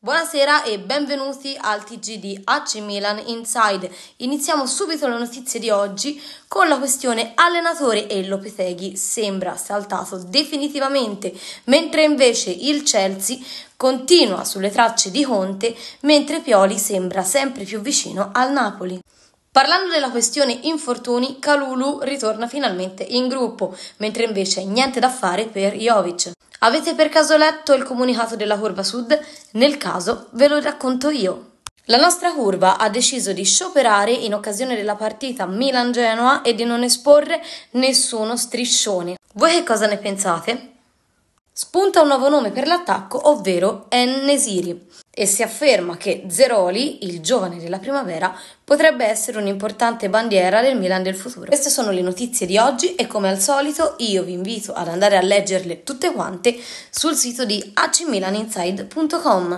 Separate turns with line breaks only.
Buonasera e benvenuti al TG di AC Milan Inside. Iniziamo subito le notizie di oggi con la questione allenatore e Lopeteghi sembra saltato definitivamente, mentre invece il Chelsea continua sulle tracce di Conte, mentre Pioli sembra sempre più vicino al Napoli. Parlando della questione infortuni, Calulu ritorna finalmente in gruppo, mentre invece niente da fare per Jovic. Avete per caso letto il comunicato della Curva Sud? Nel caso ve lo racconto io. La nostra curva ha deciso di scioperare in occasione della partita Milan-Genoa e di non esporre nessuno striscione. Voi che cosa ne pensate? spunta un nuovo nome per l'attacco, ovvero en e si afferma che Zeroli, il giovane della primavera, potrebbe essere un'importante bandiera del Milan del futuro. Queste sono le notizie di oggi e come al solito io vi invito ad andare a leggerle tutte quante sul sito di acmilaninside.com.